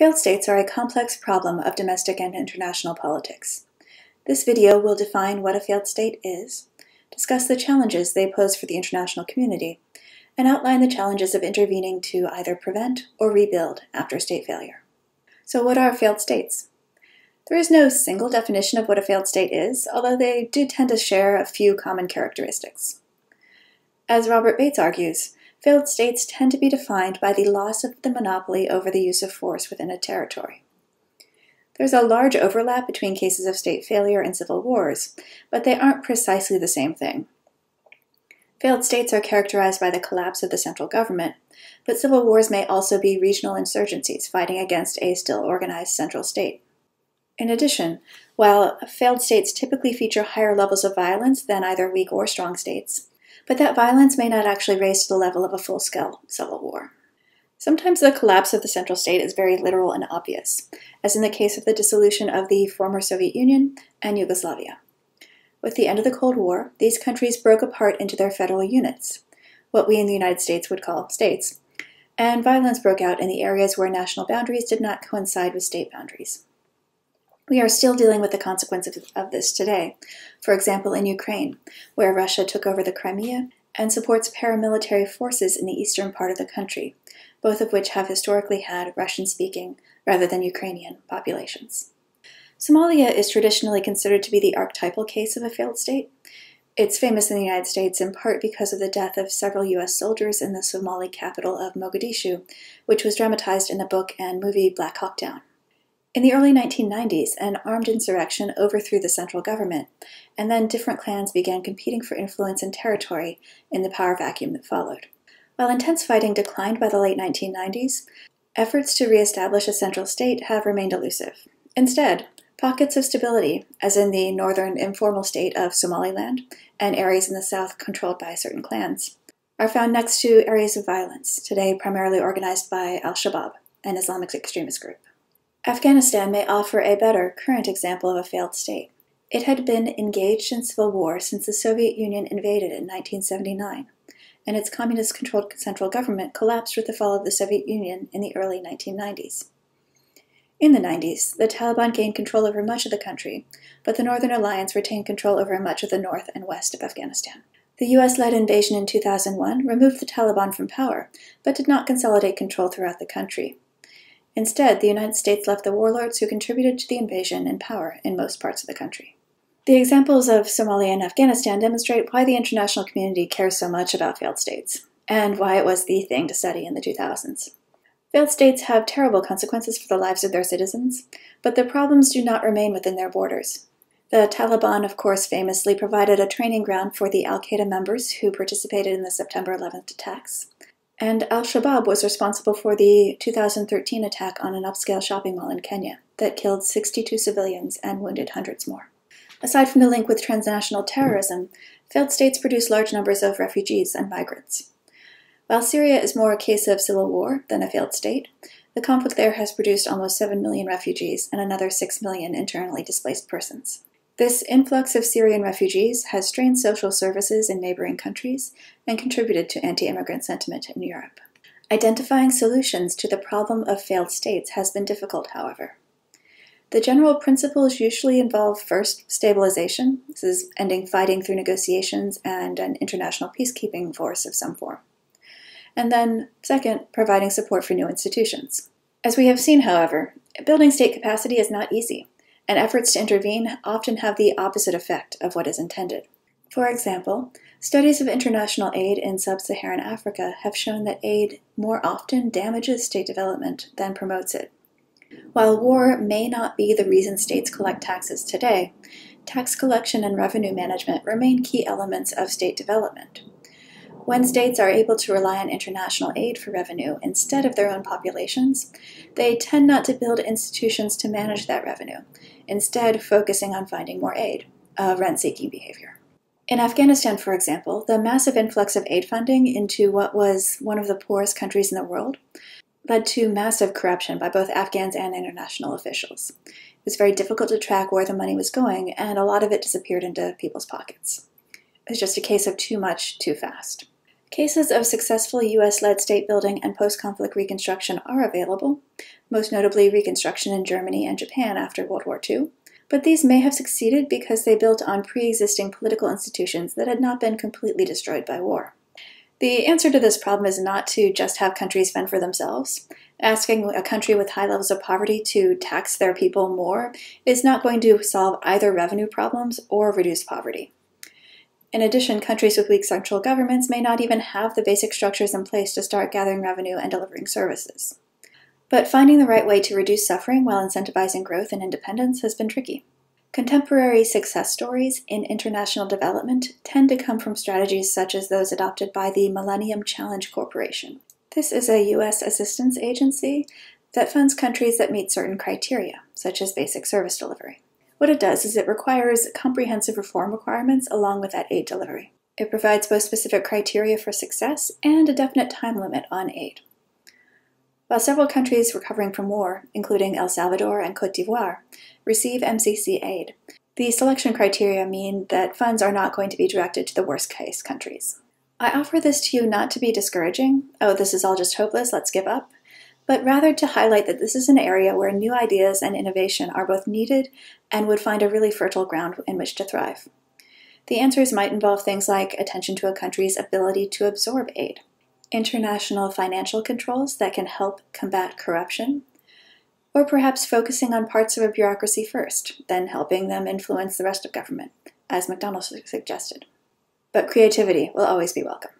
Failed states are a complex problem of domestic and international politics. This video will define what a failed state is, discuss the challenges they pose for the international community, and outline the challenges of intervening to either prevent or rebuild after state failure. So what are failed states? There is no single definition of what a failed state is, although they do tend to share a few common characteristics. As Robert Bates argues, Failed states tend to be defined by the loss of the monopoly over the use of force within a territory. There's a large overlap between cases of state failure and civil wars, but they aren't precisely the same thing. Failed states are characterized by the collapse of the central government, but civil wars may also be regional insurgencies fighting against a still organized central state. In addition, while failed states typically feature higher levels of violence than either weak or strong states, but that violence may not actually raise to the level of a full scale civil war. Sometimes the collapse of the central state is very literal and obvious, as in the case of the dissolution of the former Soviet Union and Yugoslavia. With the end of the Cold War, these countries broke apart into their federal units, what we in the United States would call states, and violence broke out in the areas where national boundaries did not coincide with state boundaries. We are still dealing with the consequences of this today, for example, in Ukraine, where Russia took over the Crimea and supports paramilitary forces in the eastern part of the country, both of which have historically had Russian speaking rather than Ukrainian populations. Somalia is traditionally considered to be the archetypal case of a failed state. It's famous in the United States in part because of the death of several U.S. soldiers in the Somali capital of Mogadishu, which was dramatized in the book and movie Black Hawk Down. In the early 1990s, an armed insurrection overthrew the central government, and then different clans began competing for influence and territory in the power vacuum that followed. While intense fighting declined by the late 1990s, efforts to reestablish a central state have remained elusive. Instead, pockets of stability, as in the northern informal state of Somaliland and areas in the south controlled by certain clans, are found next to areas of violence, today primarily organized by Al Shabaab, an Islamic extremist group. Afghanistan may offer a better, current example of a failed state. It had been engaged in civil war since the Soviet Union invaded in 1979, and its communist controlled central government collapsed with the fall of the Soviet Union in the early 1990s. In the 90s, the Taliban gained control over much of the country, but the Northern Alliance retained control over much of the north and west of Afghanistan. The US led invasion in 2001 removed the Taliban from power, but did not consolidate control throughout the country, Instead, the United States left the warlords who contributed to the invasion in power in most parts of the country. The examples of Somalia and Afghanistan demonstrate why the international community cares so much about failed states, and why it was the thing to study in the 2000s. Failed states have terrible consequences for the lives of their citizens, but the problems do not remain within their borders. The Taliban, of course, famously provided a training ground for the Al Qaeda members who participated in the September 11th attacks. And Al Shabaab was responsible for the 2013 attack on an upscale shopping mall in Kenya that killed 62 civilians and wounded hundreds more. Aside from the link with transnational terrorism, failed states produce large numbers of refugees and migrants. While Syria is more a case of civil war than a failed state, the conflict there has produced almost 7 million refugees and another 6 million internally displaced persons. This influx of Syrian refugees has strained social services in neighboring countries and contributed to anti immigrant sentiment in Europe. Identifying solutions to the problem of failed states has been difficult, however. The general principles usually involve first stabilization, this is ending fighting through negotiations and an international peacekeeping force of some form, and then second, providing support for new institutions. As we have seen, however, building state capacity is not easy and efforts to intervene often have the opposite effect of what is intended. For example, studies of international aid in sub Saharan Africa have shown that aid more often damages state development than promotes it. While war may not be the reason states collect taxes today, tax collection and revenue management remain key elements of state development. When states are able to rely on international aid for revenue instead of their own populations, they tend not to build institutions to manage that revenue, instead, focusing on finding more aid, a uh, rent seeking behavior. In Afghanistan, for example, the massive influx of aid funding into what was one of the poorest countries in the world led to massive corruption by both Afghans and international officials. It was very difficult to track where the money was going, and a lot of it disappeared into people's pockets is just a case of too much, too fast. Cases of successful US led state building and post conflict reconstruction are available, most notably reconstruction in Germany and Japan after World War II, but these may have succeeded because they built on pre existing political institutions that had not been completely destroyed by war. The answer to this problem is not to just have countries fend for themselves. Asking a country with high levels of poverty to tax their people more is not going to solve either revenue problems or reduce poverty. In addition, countries with weak central governments may not even have the basic structures in place to start gathering revenue and delivering services. But finding the right way to reduce suffering while incentivizing growth and independence has been tricky. Contemporary success stories in international development tend to come from strategies such as those adopted by the Millennium Challenge Corporation. This is a U.S. assistance agency that funds countries that meet certain criteria, such as basic service delivery. What it does is it requires comprehensive reform requirements along with that aid delivery. It provides both specific criteria for success and a definite time limit on aid. While several countries recovering from war, including El Salvador and Cote d'Ivoire, receive MCC aid, the selection criteria mean that funds are not going to be directed to the worst case countries. I offer this to you not to be discouraging. Oh, this is all just hopeless, let's give up but rather to highlight that this is an area where new ideas and innovation are both needed and would find a really fertile ground in which to thrive. The answers might involve things like attention to a country's ability to absorb aid, international financial controls that can help combat corruption, or perhaps focusing on parts of a bureaucracy first, then helping them influence the rest of government, as McDonald suggested. But creativity will always be welcome.